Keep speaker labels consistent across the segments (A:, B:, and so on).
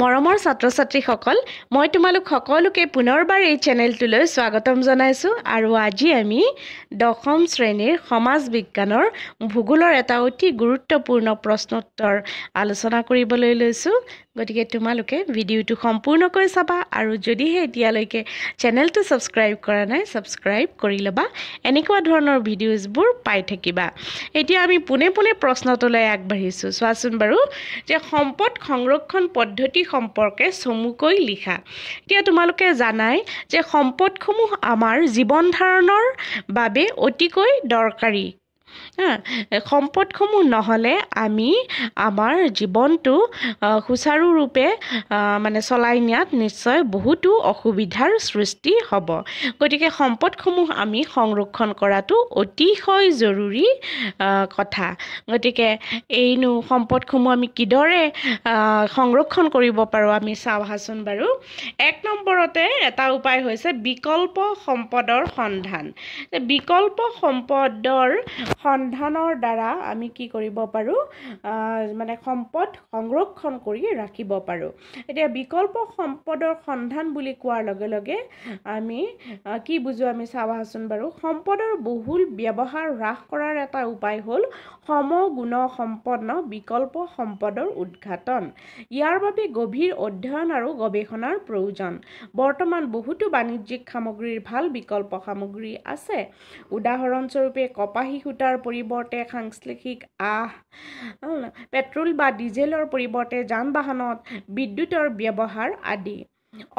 A: মৰমৰ ছাত্ৰ ছাত্ৰীসকল মই তোমালোক সকলোকে পুনৰবাৰ এই চেনেলটোলৈ স্বাগতম জনাইছোঁ আৰু আজি আমি দশম শ্ৰেণীৰ সমাজ বিজ্ঞানৰ ভূগোলৰ এটা অতি গুৰুত্বপূৰ্ণ প্ৰশ্নোত্তৰ আলোচনা কৰিবলৈ লৈছোঁ গতিকে তোমালোকে ভিডিঅ'টো সম্পূৰ্ণকৈ চাবা আৰু যদিহে এতিয়ালৈকে চেনেলটো ছাবস্ক্ৰাইব কৰা নাই ছাবস্ক্ৰাইব কৰি ল'বা এনেকুৱা ধৰণৰ ভিডিঅ'জবোৰ পাই থাকিবা এতিয়া আমি পোনে পোনে প্ৰশ্নটোলৈ আগবাঢ়িছোঁ চোৱাচোন বাৰু যে সম্পদ সংৰক্ষণ পদ্ধতি সম্পৰ্কে চমুকৈ লিখা এতিয়া তোমালোকে জানাই যে সম্পদসমূহ আমাৰ জীৱন ধাৰণৰ বাবে অতিকৈ দৰকাৰী সম্পদসমূহ নহ'লে আমি আমাৰ জীৱনটো সুচাৰুৰূপে মানে চলাই নিয়াত নিশ্চয় বহুতো অসুবিধাৰ সৃষ্টি হ'ব গতিকে সম্পদসমূহ আমি সংৰক্ষণ কৰাটো অতিশয় জৰুৰী কথা গতিকে এইনো সম্পদসমূহ আমি কিদৰে সংৰক্ষণ কৰিব পাৰোঁ আমি চাওঁহাচোন বাৰু এক নম্বৰতে এটা উপায় হৈছে বিকল্প সম্পদৰ সন্ধান বিকল্প সম্পদৰ সন্ধান সন্ধানৰ দ্বাৰা আমি কি কৰিব পাৰোঁ মানে সম্পদ সংৰক্ষণ কৰি ৰাখিব পাৰোঁ এতিয়া বিকল্প সম্পদৰ সন্ধান বুলি কোৱাৰ লগে লগে আমি কি বুজোঁ আমি চাবাচোন বাৰু সম্পদৰ বহুল ব্যৱহাৰ হ্ৰাস কৰাৰ এটা উপায় হ'ল সমগুণ সম্পন্ন বিকল্প সম্পদৰ উদঘাটন ইয়াৰ বাবে গভীৰ অধ্যয়ন আৰু গৱেষণাৰ প্ৰয়োজন বৰ্তমান বহুতো বাণিজ্যিক সামগ্ৰীৰ ভাল বিকল্প সামগ্ৰী আছে উদাহৰণস্বৰূপে কপাহী সূতাৰ পৰি পৰিৱৰ্তে সাংশ্লেষিক আহ পেট্ৰল বা ডিজেলৰ পৰিৱৰ্তে যান বাহনত বিদ্যুতৰ ব্যৱহাৰ আদি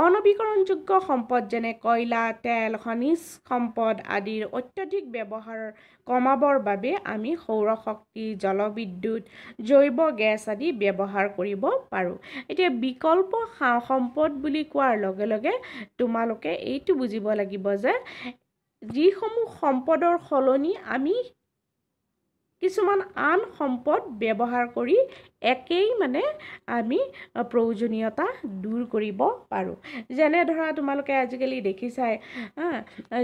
A: অনবীকৰণযোগ্য সম্পদ যেনে কয়লা তেল খনিজ সম্পদ আদিৰ অত্যাধিক ব্যৱহাৰ কমাবৰ বাবে আমি সৌৰ শক্তি জলবিদ্যুৎ জৈৱ গেছ আদি ব্যৱহাৰ কৰিব পাৰোঁ এতিয়া বিকল্প সা সম্পদ বুলি কোৱাৰ লগে লগে তোমালোকে এইটো বুজিব লাগিব যে যিসমূহ সম্পদৰ সলনি আমি কিছুমান আন সম্পদ ব্যৱহাৰ কৰি একেই মানে আমি প্ৰয়োজনীয়তা দূৰ কৰিব পাৰোঁ যেনে ধৰা তোমালোকে আজিকালি দেখিছাই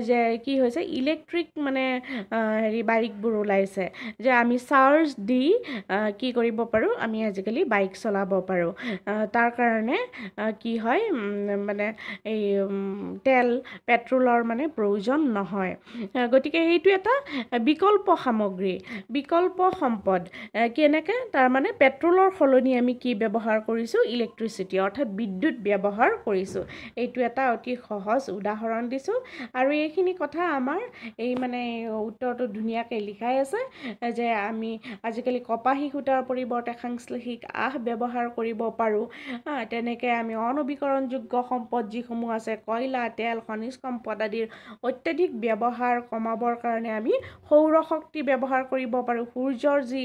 A: যে কি হৈছে ইলেক্ট্ৰিক মানে হেৰি বাইকবোৰ ওলাইছে যে আমি চাৰ্জ দি কি কৰিব পাৰোঁ আমি আজিকালি বাইক চলাব পাৰোঁ তাৰ কাৰণে কি হয় মানে এই তেল পেট্ৰলৰ মানে প্ৰয়োজন নহয় গতিকে সেইটো এটা বিকল্প সামগ্ৰী বিক বিকল্প সম্পদ কেনেকৈ তাৰমানে পেট্ৰলৰ সলনি আমি কি ব্যৱহাৰ কৰিছোঁ ইলেক্ট্ৰিচিটি অৰ্থাৎ বিদ্যুৎ ব্যৱহাৰ কৰিছোঁ এইটো এটা অতি সহজ উদাহৰণ দিছোঁ আৰু এইখিনি কথা আমাৰ এই মানে উত্তৰটো ধুনীয়াকৈ লিখাই আছে যে আমি আজিকালি কপাহী সূতাৰ পৰিৱৰ্তে সাংশ্লেষিক আহ ব্যৱহাৰ কৰিব পাৰোঁ তেনেকৈ আমি অনবীকৰণযোগ্য সম্পদ যিসমূহ আছে কয়লা তেল খনিজ সম্পদ আদিৰ অত্যাধিক ব্যৱহাৰ কমাবৰ কাৰণে আমি সৌৰশক্তি ব্যৱহাৰ কৰিব পাৰোঁ পাৰোঁ সূৰ্যৰ যি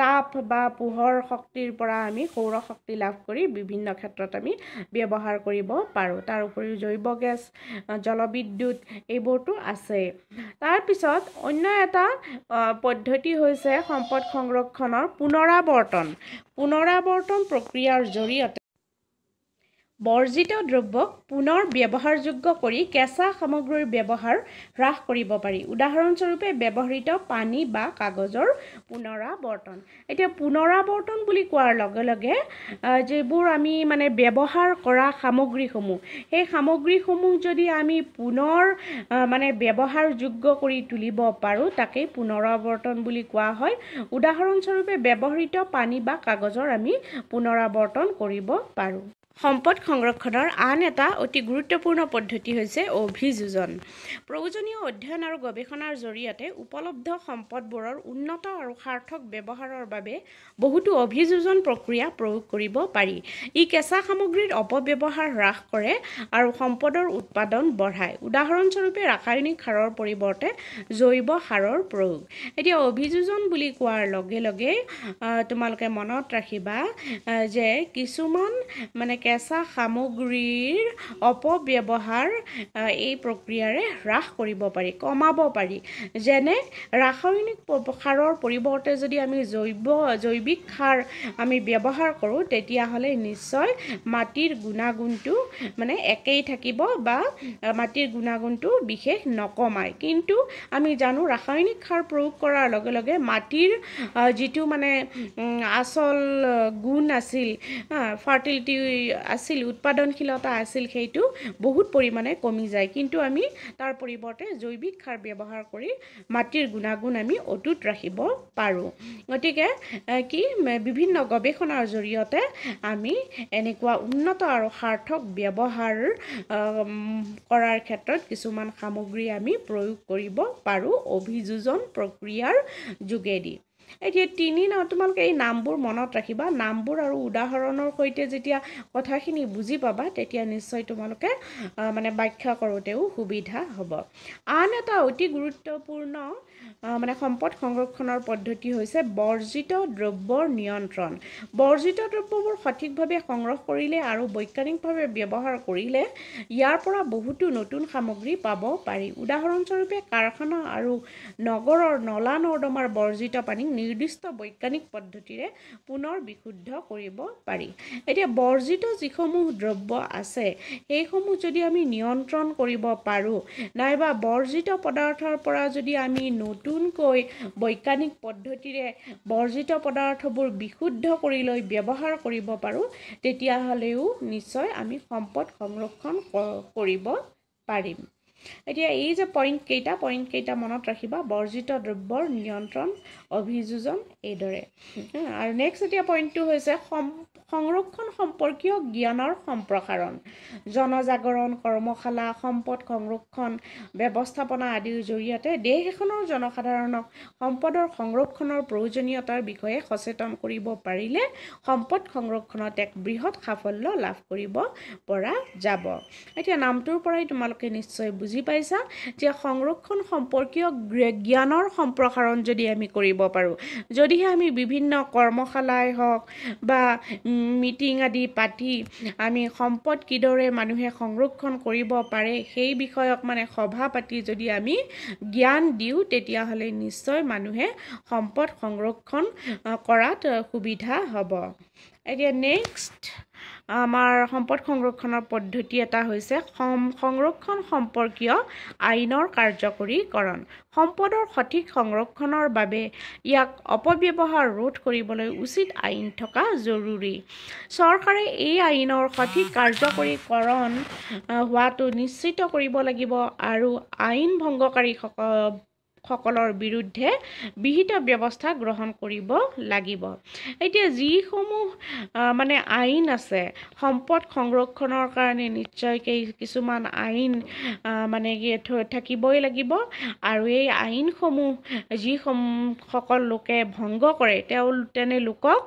A: তাপ বা পোহৰ শক্তিৰ পৰা আমি সৌৰ শক্তি লাভ কৰি বিভিন্ন ক্ষেত্ৰত আমি ব্যৱহাৰ কৰিব পাৰোঁ তাৰ উপৰিও জৈৱ গেছ জলবিদ্যুৎ এইবোৰতো আছে তাৰপিছত অন্য এটা পদ্ধতি হৈছে সম্পদ সংৰক্ষণৰ পুনৰাৱৰ্তন পুনৰাৱৰ্তন প্ৰক্ৰিয়াৰ জৰিয়তে বৰ্জিত দ্ৰব্যক পুনৰ ব্যৱহাৰযোগ্য কৰি কেঁচা সামগ্ৰীৰ ব্যৱহাৰ হ্ৰাস কৰিব পাৰি উদাহৰণস্বৰূপে ব্যৱহৃত পানী বা কাগজৰ পুনৰাৱৰ্তন এতিয়া পুনৰাৱৰ্তন বুলি কোৱাৰ লগে লগে যিবোৰ আমি মানে ব্যৱহাৰ কৰা সামগ্ৰীসমূহ সেই সামগ্ৰীসমূহ যদি আমি পুনৰ মানে ব্যৱহাৰযোগ্য কৰি তুলিব পাৰোঁ তাকেই পুনৰাৱৰ্তন বুলি কোৱা হয় উদাহৰণস্বৰূপে ব্যৱহৃত পানী বা কাগজৰ আমি পুনৰাৱৰ্তন কৰিব পাৰোঁ সম্পদ সংৰক্ষণৰ আন এটা অতি গুৰুত্বপূৰ্ণ পদ্ধতি হৈছে অভিযোজন প্ৰয়োজনীয় অধ্যয়ন আৰু গৱেষণাৰ জৰিয়তে উপলব্ধ সম্পদবোৰৰ উন্নত আৰু সাৰ্থক ব্যৱহাৰৰ বাবে বহুতো অভিযোজন প্ৰক্ৰিয়া প্ৰয়োগ কৰিব পাৰি ই কেঁচা সামগ্ৰীৰ অপব্যৱহাৰ হ্ৰাস কৰে আৰু সম্পদৰ উৎপাদন বঢ়ায় উদাহৰণস্বৰূপে ৰাসায়নিক সাৰৰ পৰিৱৰ্তে জৈৱ সাৰৰ প্ৰয়োগ এতিয়া অভিযোজন বুলি কোৱাৰ লগে লগে তোমালোকে মনত ৰাখিবা যে কিছুমান মানে কেঁচা সামগ্ৰীৰ অপব্যৱহাৰ এই প্ৰক্ৰিয়াৰে হ্ৰাস কৰিব পাৰি কমাব পাৰি যেনে ৰাসায়নিক সাৰৰ পৰিৱৰ্তে যদি আমি জৈৱ জৈৱিক সাৰ আমি ব্যৱহাৰ কৰোঁ তেতিয়াহ'লে নিশ্চয় মাটিৰ গুণাগুণটো মানে একেই থাকিব বা মাটিৰ গুণাগুণটো বিশেষ নকমায় কিন্তু আমি জানো ৰাসায়নিক সাৰ প্ৰয়োগ কৰাৰ লগে লগে মাটিৰ যিটো মানে আচল গুণ আছিল ফাৰ্টিলিটি আছিল উৎপাদনশীলতা আছিল সেইটো বহুত পৰিমাণে কমি যায় কিন্তু আমি তাৰ পৰিৱৰ্তে জৈৱিক সাৰ ব্যৱহাৰ কৰি মাটিৰ গুণাগুণ আমি অটুট ৰাখিব পাৰোঁ গতিকে কি বিভিন্ন গৱেষণাৰ জৰিয়তে আমি এনেকুৱা উন্নত আৰু সাৰ্থক ব্যৱহাৰ কৰাৰ ক্ষেত্ৰত কিছুমান সামগ্ৰী আমি প্ৰয়োগ কৰিব পাৰোঁ অভিযোজন প্ৰক্ৰিয়াৰ যোগেদি এতিয়া তিনি নাম তোমালোকে এই নামবোৰ মনত ৰাখিবা নামবোৰ আৰু উদাহৰণৰ সৈতে যেতিয়া কথাখিনি বুজি পাবা তেতিয়া নিশ্চয় তোমালোকে মানে বাখ্যা কৰোঁতেও সুবিধা হ'ব আন এটা অতি গুৰুত্বপূৰ্ণ মানে সম্পদ সংৰক্ষণৰ পদ্ধতি হৈছে বৰ্জিত দ্ৰব্যৰ নিয়ন্ত্ৰণ বৰ্জিত দ্ৰব্যবোৰ সঠিকভাৱে সংগ্ৰহ কৰিলে আৰু বৈজ্ঞানিকভাৱে ব্যৱহাৰ কৰিলে ইয়াৰ পৰা বহুতো নতুন সামগ্ৰী পাব পাৰি উদাহৰণস্বৰূপে কাৰখানা আৰু নগৰৰ নলা নৰ্দমাৰ বৰ্জিত পানীক নিৰ্দিষ্ট বৈজ্ঞানিক পদ্ধতিৰে পুনৰ বিশুদ্ধ কৰিব পাৰি এতিয়া বৰ্জিত যিসমূহ দ্ৰব্য আছে সেইসমূহ যদি আমি নিয়ন্ত্ৰণ কৰিব পাৰোঁ নাইবা বৰ্জিত পদাৰ্থৰ পৰা যদি আমি ন নতুনকৈ বৈজ্ঞানিক পদ্ধতিৰে বৰ্জিত পদাৰ্থবোৰ বিশুদ্ধ কৰি লৈ ব্যৱহাৰ কৰিব পাৰোঁ তেতিয়াহ'লেও নিশ্চয় আমি সম্পদ সংৰক্ষণ কৰিব পাৰিম এতিয়া এই যে পইণ্টকেইটা পইণ্টকেইটা মনত ৰাখিবা বৰ্জিত দ্ৰব্যৰ নিয়ন্ত্ৰণ অভিযোজন এইদৰে আৰু নেক্সট এতিয়া পইণ্টটো হৈছে সম্প সংৰক্ষণ সম্পৰ্কীয় জ্ঞানৰ সম্প্ৰসাৰণ জনজাগৰণ কৰ্মশালা সম্পদ সংৰক্ষণ ব্যৱস্থাপনা আদিৰ জৰিয়তে দেশ এখনৰ জনসাধাৰণক সম্পদৰ সংৰক্ষণৰ প্ৰয়োজনীয়তাৰ বিষয়ে সচেতন কৰিব পাৰিলে সম্পদ সংৰক্ষণত এক বৃহৎ সাফল্য লাভ কৰিব পৰা যাব এতিয়া নামটোৰ পৰাই তোমালোকে নিশ্চয় বুজি পাইছা যে সংৰক্ষণ সম্পৰ্কীয় জ্ঞানৰ সম্প্ৰসাৰণ যদি আমি কৰিব পাৰোঁ যদিহে আমি বিভিন্ন কৰ্মশালাই হওক বা মিটিং আদি পাতি আমি সম্পদ কিদৰে মানুহে সংৰক্ষণ কৰিব পাৰে সেই বিষয়ক মানে সভা পাতি যদি আমি জ্ঞান দিওঁ তেতিয়াহ'লে নিশ্চয় মানুহে সম্পদ সংৰক্ষণ কৰাত সুবিধা হ'ব এতিয়া নেক্সট আমাৰ সম্পদ সংৰক্ষণৰ পদ্ধতি এটা হৈছে সম সংৰক্ষণ সম্পৰ্কীয় আইনৰ কাৰ্যকৰীকৰণ সম্পদৰ সঠিক সংৰক্ষণৰ বাবে ইয়াক অপব্যৱহাৰ ৰোধ কৰিবলৈ উচিত আইন থকা জৰুৰী চৰকাৰে এই আইনৰ সঠিক কাৰ্যকৰীকৰণ হোৱাটো নিশ্চিত কৰিব লাগিব আৰু আইন ভংগকাৰীসকল সকলৰ বিৰুদ্ধে বিহিত ব্যৱস্থা গ্ৰহণ কৰিব লাগিব এতিয়া যিসমূহ মানে আইন আছে সম্পদ সংৰক্ষণৰ কাৰণে নিশ্চয়কৈ কিছুমান আইন মানে থাকিবই লাগিব আৰু এই আইনসমূহ সকল লোকে ভংগ কৰে তেওঁ তেনে লোকক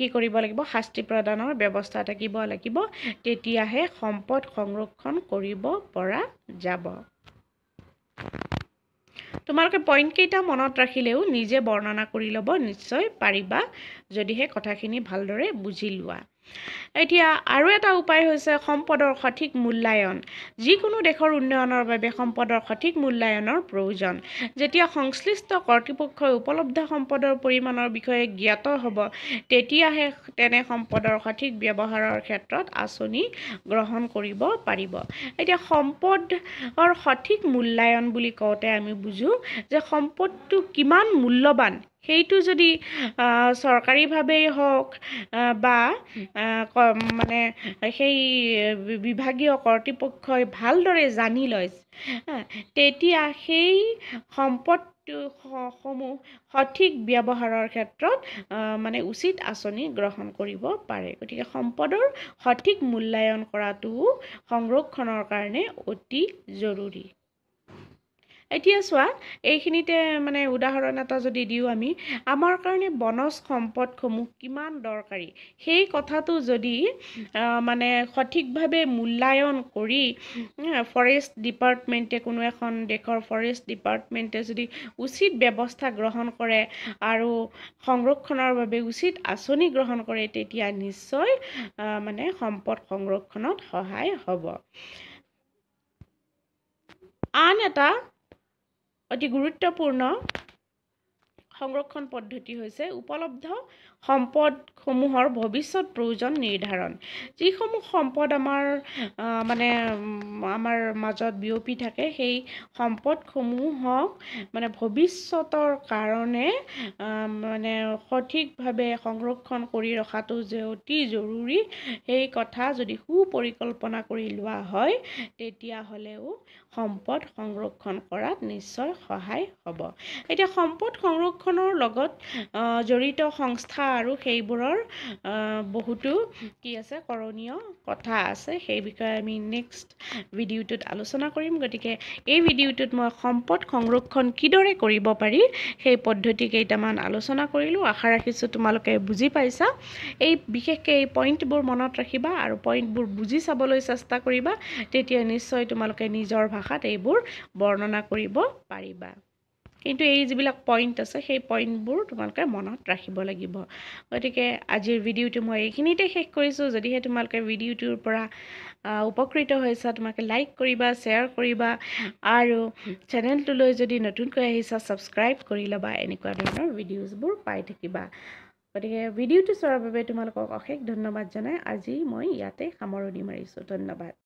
A: কি কৰিব লাগিব শাস্তি প্ৰদানৰ ব্যৱস্থা থাকিব লাগিব তেতিয়াহে সম্পদ সংৰক্ষণ কৰিব পৰা যাব তোমালোকে পইণ্টকেইটা মনত ৰাখিলেও নিজে বৰ্ণনা কৰি ল'ব নিশ্চয় পাৰিবা যদিহে কথাখিনি ভালদৰে বুজি লোৱা এতিয়া আৰু এটা উপায় হৈছে সম্পদৰ সঠিক মূল্যায়ন যিকোনো দেশৰ উন্নয়নৰ বাবে সম্পদৰ সঠিক মূল্যায়নৰ প্ৰয়োজন যেতিয়া সংশ্লিষ্ট কৰ্তৃপক্ষই উপলব্ধ সম্পদৰ পৰিমাণৰ বিষয়ে জ্ঞাত হ'ব তেতিয়াহে তেনে সম্পদৰ সঠিক ব্যৱহাৰৰ ক্ষেত্ৰত আঁচনি গ্ৰহণ কৰিব পাৰিব এতিয়া সম্পদৰ সঠিক মূল্যায়ন বুলি কওঁতে আমি বুজোঁ যে সম্পদটো কিমান মূল্যৱান সেইটো যদি চৰকাৰীভাৱেই হওক বা মানে সেই বিভাগীয় কৰ্তৃপক্ষই ভালদৰে জানি লয় তেতিয়া সেই সম্পদসমূহ সঠিক ব্যৱহাৰৰ ক্ষেত্ৰত মানে উচিত আঁচনি গ্ৰহণ কৰিব পাৰে গতিকে সম্পদৰ সঠিক মূল্যায়ন কৰাটোও সংৰক্ষণৰ কাৰণে অতি জৰুৰী এতিয়া চোৱা এইখিনিতে মানে উদাহৰণ এটা যদি দিওঁ আমি আমাৰ কাৰণে বনজ সম্পদসমূহ কিমান দৰকাৰী সেই কথাটো যদি মানে সঠিকভাৱে মূল্যায়ন কৰি ফৰেষ্ট ডিপাৰ্টমেণ্টে কোনো এখন দেশৰ ফৰেষ্ট ডিপাৰ্টমেণ্টে যদি উচিত ব্যৱস্থা গ্ৰহণ কৰে আৰু সংৰক্ষণৰ বাবে উচিত আঁচনি গ্ৰহণ কৰে তেতিয়া নিশ্চয় মানে সম্পদ সংৰক্ষণত সহায় হ'ব আন এটা অতি গুরুত্বপূর্ণ সংৰক্ষণ পদ্ধতি হৈছে উপলব্ধ সম্পদসমূহৰ ভৱিষ্যত প্ৰয়োজন নিৰ্ধাৰণ যিসমূহ সম্পদ আমাৰ মানে আমাৰ মাজত বিয়পি থাকে সেই সম্পদসমূহক মানে ভৱিষ্যতৰ কাৰণে মানে সঠিকভাৱে সংৰক্ষণ কৰি ৰখাটো যে অতি জৰুৰী সেই কথা যদি সুপৰিকল্পনা কৰি লোৱা হয় তেতিয়াহ'লেও সম্পদ সংৰক্ষণ কৰাত নিশ্চয় সহায় হ'ব এতিয়া সম্পদ সংৰক্ষণ খনৰ লগত জড়িত সংস্থা আৰু সেইবোৰৰ বহুতো কি আছে কৰণীয় কথা আছে সেই বিষয়ে আমি নেক্সট ভিডিওটোত আলোচনা কৰিম গতিকে এই ভিডিওটোত মই সম্পদ সংৰক্ষণ কিদৰে কৰিব পাৰি সেই পদ্ধতি কেইটামান আলোচনা কৰিলোঁ আশা ৰাখিছোঁ তোমালোকে বুজি পাইছা এই বিশেষকৈ এই পইণ্টবোৰ মনত ৰাখিবা আৰু পইণ্টবোৰ বুজি চাবলৈ চেষ্টা কৰিবা তেতিয়া নিশ্চয় তোমালোকে নিজৰ ভাষাত এইবোৰ বৰ্ণনা কৰিব পাৰিবা কিন্তু এই যিবিলাক পইণ্ট আছে সেই পইণ্টবোৰ তোমালোকে মনত ৰাখিব লাগিব গতিকে আজিৰ ভিডিঅ'টো মই এইখিনিতে শেষ কৰিছোঁ যদিহে তোমালোকে ভিডিঅ'টোৰ পৰা উপকৃত হৈছা তোমালোকে লাইক কৰিবা শ্বেয়াৰ কৰিবা আৰু চেনেলটোলৈ যদি নতুনকৈ আহিছা ছাবস্ক্ৰাইব কৰি ল'বা এনেকুৱা ধৰণৰ ভিডিঅ'জবোৰ পাই থাকিবা গতিকে ভিডিঅ'টো চোৱাৰ বাবে তোমালোকক অশেষ ধন্যবাদ জনাই আজি মই ইয়াতে সামৰণি মাৰিছোঁ ধন্যবাদ